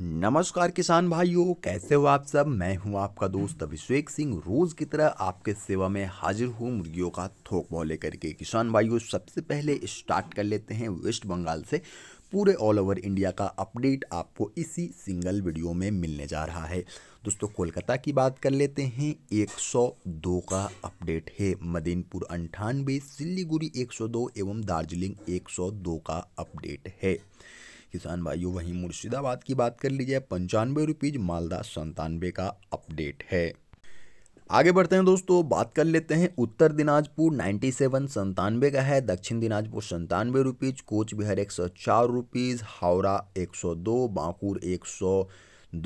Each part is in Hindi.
नमस्कार किसान भाइयों कैसे हो आप सब मैं हूं आपका दोस्त अभिषेक सिंह रोज की तरह आपके सेवा में हाजिर हूं मुर्गियों का थोक भाव लेकर के किसान भाइयों सबसे पहले स्टार्ट कर लेते हैं वेस्ट बंगाल से पूरे ऑल ओवर इंडिया का अपडेट आपको इसी सिंगल वीडियो में मिलने जा रहा है दोस्तों कोलकाता की बात कर लेते हैं 102 का अपडेट है मदीनपुर अंठानवे सिल्लीगुड़ी 102 एवं दार्जिलिंग 102 का अपडेट है किसान भाइयों वहीं मुर्शिदाबाद की बात कर लीजिए पंचानवे रुपीज़ मालदा संतानवे का अपडेट है आगे बढ़ते हैं दोस्तों बात कर लेते हैं उत्तर दिनाजपुर नाइन्टी सेवन संतानवे का है दक्षिण दिनाजपुर संतानवे रुपीज़ कोच बिहार एक सौ चार रुपीज़ हावड़ा एक सौ दो बांकुर एक सौ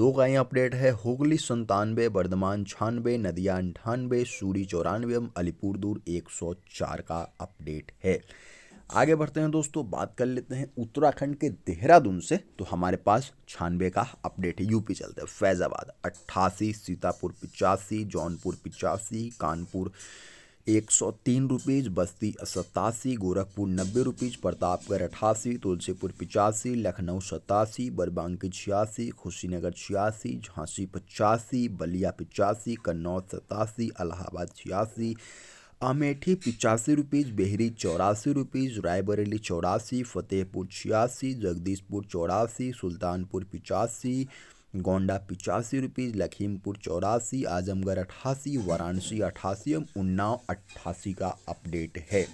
दो का यहाँ अपडेट है हुगली संतानवे बर्धमान छानवे नदिया अंठानवे सूरी चौरानवे अलीपुर दूर एक सौ चार का अपडेट है आगे बढ़ते हैं दोस्तों बात कर लेते हैं उत्तराखंड के देहरादून से तो हमारे पास छानबे का अपडेट है यूपी चलते हैं फैजाबाद अट्ठासी सीतापुर पिचासी जौनपुर पिचासी कानपुर एक सौ तीन रुपीज़ बस्ती सतासी गोरखपुर नब्बे रुपीज़ प्रतापगढ़ अठासी तुलसीपुर पिचासी लखनऊ सतासी बरबांकी छियासी खुशीनगर छियासी झांसी पचासी बलिया पिचासी कन्नौज सतासी इलाहाबाद छियासी अमेठी पिचासी रुपीज़ बेहरी चौरासी रुपीज़ रायबरेली चौरासी फतेहपुर छियासी जगदीशपुर चौरासी सुल्तानपुर पिचासी गोंडा पिचासी रुपीज़ लखीमपुर चौरासी आजमगढ़ अट्ठासी वाराणसी अट्ठासी एवं उन्नाव अट्ठासी का अपडेट है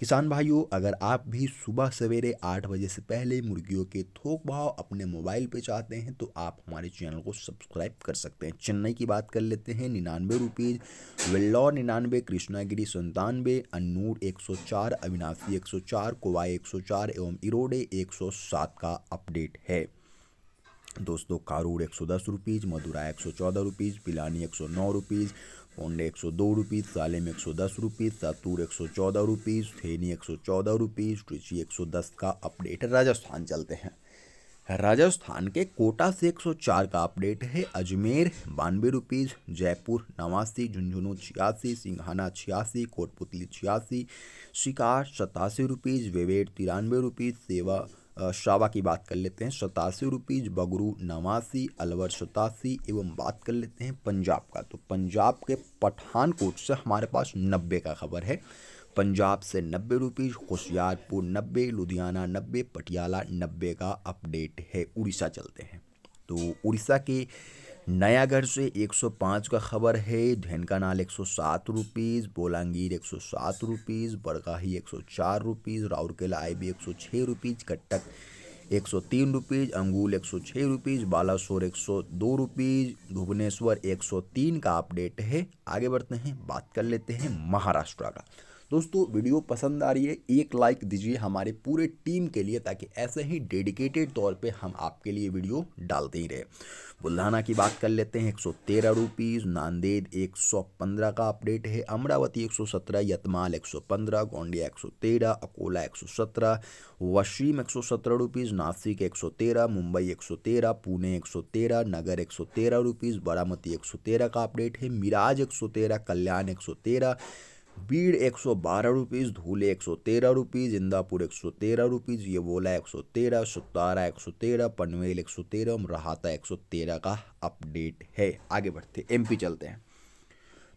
किसान भाइयों अगर आप भी सुबह सवेरे आठ बजे से पहले मुर्गियों के थोक भाव अपने मोबाइल पे चाहते हैं तो आप हमारे चैनल को सब्सक्राइब कर सकते हैं चेन्नई की बात कर लेते हैं निन्यानवे रुपीज़ वेल्लौर निन्यानवे कृष्णागिरी संतानवे एक सौ चार अविनाशी एक सौ चार कोवाई चार एवं इरोडे एक सौ सात का अपडेट है दोस्तों कारूर एक सौ दस रुपीज़ मदुरा एक सौ चौदह रुपीज़ पिलानी एक सौ नौ रुपीज़ पोंडे एक सौ दो रुपीज़ सालेम एक सौ दस रुपीज़ सतूर एक सौ चौदह रुपीज़ थेनी एक सौ चौदह रुपीज़ ट्रिची एक सौ दस का अपडेट राजस्थान चलते हैं राजस्थान के कोटा से 104 का अपडेट है अजमेर बानवे रुपीज़ जयपुर नवासी झुंझुनू छियासी सिंघाना छियासी कोटपुतली छियासी शिकार सतासी रुपीज़ वेवेट तिरानवे रुपीज़ सेवा शावा की बात कर लेते हैं सतासी रुपीज़ बगरू नवासी अलवर सतासी एवं बात कर लेते हैं पंजाब का तो पंजाब के पठानकोट से हमारे पास नब्बे का खबर है पंजाब से नब्बे रुपीज़ होशियारपुर नब्बे लुधियाना नब्बे पटियाला नब्बे का अपडेट है उड़ीसा चलते हैं तो उड़ीसा के नयागढ़ से 105 का खबर है ढेनकानाल एक सौ सात रुपीज़ बोलांगीर एक सौ सात रुपीज़ बड़गाही एक सौ चार रुपीज़ राउरकेला आई बी एक सौ छः रुपीज़ कटक एक सौ तीन रुपीज़ अंगूल एक सौ छः रुपीज़ बालासोर एक सौ दो रुपीज़ भुवनेश्वर एक सौ तीन का अपडेट है आगे बढ़ते हैं बात कर लेते हैं महाराष्ट्र का दोस्तों वीडियो पसंद आ रही है एक लाइक दीजिए हमारे पूरे टीम के लिए ताकि ऐसे ही डेडिकेटेड तौर पे हम आपके लिए वीडियो डालते ही रहे बुल्हाना की बात कर लेते हैं एक सौ तेरह रुपीज़ नांदेद एक सौ पंद्रह का अपडेट है अमरावती एक सौ सत्रह यतमाल एक सौ पंद्रह गोंडिया एक सौ तेरह अकोला एक सौ सत्रह वशीम एक सौ सत्रह रुपीज़ नासिक एक सौ तेरह मुंबई एक सौ तेरह पुणे एक सौ तेरह नगर एक सौ तेरह रुपीज़ बारामती एक सौ तेरह का अपडेट है मिराज एक सौ तेरह कल्याण एक सौ तेरह बीड़ एक सौ बारह रुपीज़ धूले एक सौ तेरह रुपीज़ इंदापुर एक सौ तेरह रुपीज़ येवोला एक सौ तेरह सुतारा एक सौ तेरह पनवेल एक सौ तेरह राहता एक सौ तेरह का अपडेट है आगे बढ़ते एम पी चलते हैं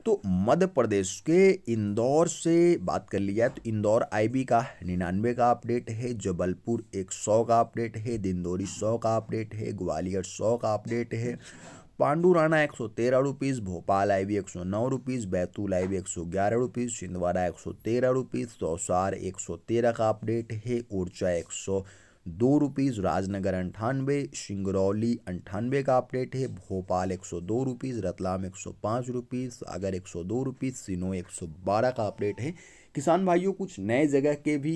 तो मध्य प्रदेश के इंदौर से बात कर लिया तो इंदौर आईबी का निन्यानवे का अपडेट है जबलपुर एक सौ का अपडेट है दिंदौरी सौ का अपडेट है ग्वालियर सौ का अपडेट है पांडू एक सौ तेरह रुपीस भोपाल आई भी एक सौ नौ रुपीस बैतूल आई भी एक सौ ग्यारह रुपीस छिंदवाड़ा एक सौ तेरह रुपीस सौसार एक सौ तेरह का अपडेट है ऊर्जा एक सौ दो रुपीज़ राजनगर अंठानवे सिंगरौली अंठानवे का अपडेट है भोपाल एक सौ दो रुपीस रतलाम एक सौ पाँच रुपीज़ सागर एक सौ दो रुपीस सिनो एक सौ बारह का अपडेट है किसान भाइयों कुछ नए जगह के भी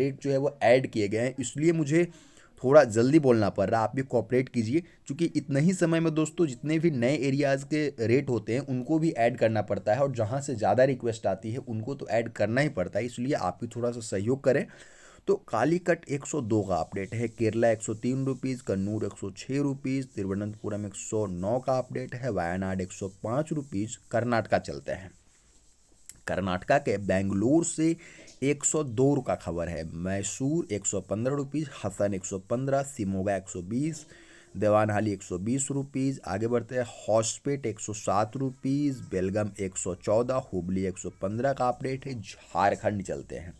रेट जो है वो ऐड किए गए हैं इसलिए मुझे थोड़ा जल्दी बोलना पड़ रहा है आप भी कॉपरेट कीजिए क्योंकि इतना ही समय में दोस्तों जितने भी नए एरियाज़ के रेट होते हैं उनको भी ऐड करना पड़ता है और जहाँ से ज़्यादा रिक्वेस्ट आती है उनको तो ऐड करना ही पड़ता है इसलिए आप भी थोड़ा सा सहयोग करें तो कालीकट 102 का अपडेट है केरला 103 रुपीज़ कन्नूर 106 रुपीज़ तिरुवनंतपुरम एक का अपडेट है वायनाड एक रुपीज़ कर्नाटका चलते हैं कर्नाटका के बेंगलोर से एक सौ दो का खबर है मैसूर एक सौ पंद्रह रुपीज़ हसन एक सौ पंद्रह सिमोगा एक सौ बीस देवान हाली एक सौ बीस रुपीज़ आगे बढ़ते हैं हॉस्पेट एक सौ सात रुपीज़ बेलगम एक सौ चौदह हुबली एक सौ पंद्रह का अपडेट है झारखंड चलते हैं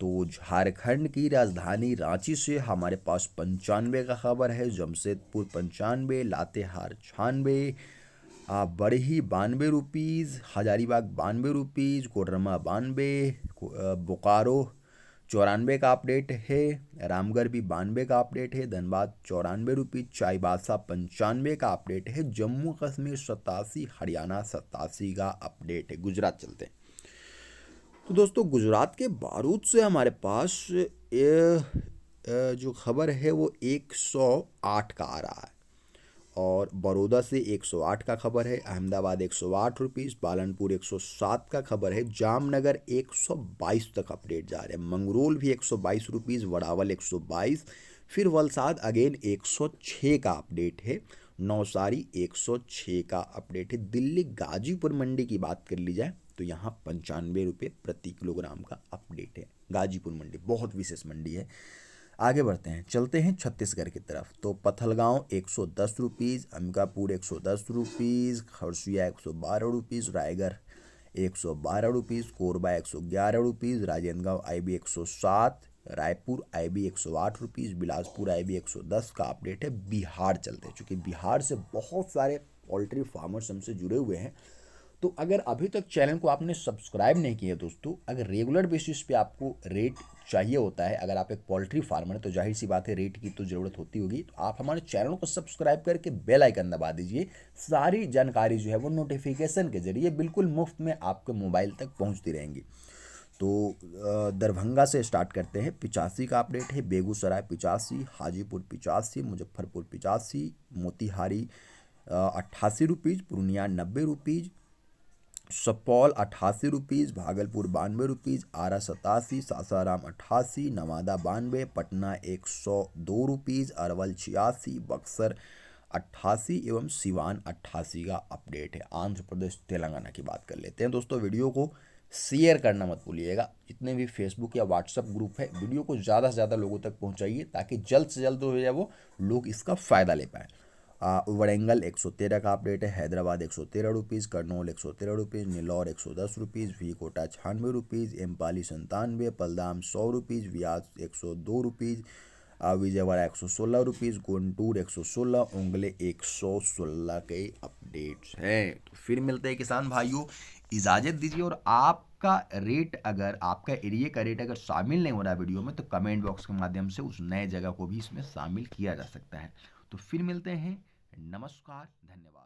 तो झारखंड की राजधानी रांची से हमारे पास पंचानवे का खबर है जमशेदपुर पंचानवे लातेहार छानवे ही बानवे रुपीज़ हजारीबाग बानवे रुपीज़ कोडरमा बानवे बोकारो चौरानवे का अपडेट है रामगढ़ भी बानवे का अपडेट है धनबाद चौरानवे रुपीज़ चाय बादशाह पंचानवे का अपडेट है जम्मू कश्मीर सतासी हरियाणा सतासी का अपडेट है गुजरात चलते हैं तो दोस्तों गुजरात के बारूद से हमारे पास ए, ए, जो खबर है वो एक सौ आठ का आ रहा है और बड़ौदा से 108 का खबर है अहमदाबाद एक सौ आठ रुपीज़ पालनपुर 107 का खबर है जामनगर 122 तक अपडेट जा रहे हैं मंगरोल भी 122 रुपीज़ वड़ावल 122 फिर वलसाद अगेन 106 का अपडेट है नौसारी 106 का अपडेट है दिल्ली गाजीपुर मंडी की बात कर ली जाए तो यहाँ पंचानवे रुपये प्रति किलोग्राम का अपडेट है गाजीपुर मंडी बहुत विशेष मंडी है आगे बढ़ते हैं चलते हैं छत्तीसगढ़ की तरफ तो पथलगांव एक सौ दस रुपीज़ अंबिकापुर एक सौ दस रुपीज़ खरसुया एक सौ बारह रुपीज़ रायगढ़ एक सौ बारह रुपीज़ कोरबा एक सौ ग्यारह रुपीज़ राजेंद्रगांव आई बी एक सौ सात रायपुर आई बी एक सौ आठ रुपीज़ बिलासपुर आई बी एक सौ दस का अपडेट है बिहार चलते हैं चूँकि बिहार से बहुत सारे पोल्ट्री फार्मर्स हमसे जुड़े हुए हैं तो अगर अभी तक चैनल को आपने सब्सक्राइब नहीं किया दोस्तों अगर रेगुलर बेसिस पे आपको रेट चाहिए होता है अगर आप एक पोल्ट्री फार्मर हैं तो जाहिर सी बात है रेट की तो ज़रूरत होती होगी तो आप हमारे चैनल को सब्सक्राइब करके बेल आइकन दबा दीजिए सारी जानकारी जो है वो नोटिफिकेशन के जरिए बिल्कुल मुफ्त में आपके मोबाइल तक पहुँचती रहेंगी तो दरभंगा से स्टार्ट करते हैं पिचासी का अपडेट है बेगूसराय पिचासी हाजीपुर पिचासी मुजफ्फरपुर पिचासी मोतिहारी अट्ठासी रुपीज़ पूर्णिया नब्बे रुपीज़ सपौल अट्ठासी रुपीज़ भागलपुर बानवे रुपीज़ आरा सतासी सासाराम अट्ठासी नवादा बानवे पटना एक सौ दो रुपीज़ अरवल छियासी बक्सर अट्ठासी एवं सिवान अट्ठासी का अपडेट है आंध्र प्रदेश तेलंगाना की बात कर लेते हैं दोस्तों वीडियो को शेयर करना मत भूलिएगा जितने भी फेसबुक या व्हाट्सअप ग्रुप है वीडियो को ज़्यादा से ज़्यादा लोगों तक पहुँचाइए ताकि जल्द से जल्द हो जाए वो लोग इसका फ़ायदा ले पाएँ वरेंगल एक सौ तेरह का अपडेट है हैदराबाद एक सौ तेरह रुपीज़ करनौल एक सौ तेरह रुपीज़ नीलौर एक सौ दस रुपीज़ वी कोटा छियानवे रुपीज़ एम्पाली संतानवे पलदाम सौ रुपीज़ व्यास एक सौ दो रुपीज़ विजयवाड़ा एक सौ सोलह रुपीज़ गुंटूर एक सौ सोलह उंगले एक सौ सोलह के अपडेट्स हैं तो फिर मिलते हैं किसान भाइयों इजाज़त दीजिए और आप आपका रेट अगर आपका एरिया का रेट अगर शामिल नहीं हो रहा वीडियो में तो कमेंट बॉक्स के माध्यम से उस नए जगह को भी इसमें शामिल किया जा सकता है तो फिर मिलते हैं नमस्कार धन्यवाद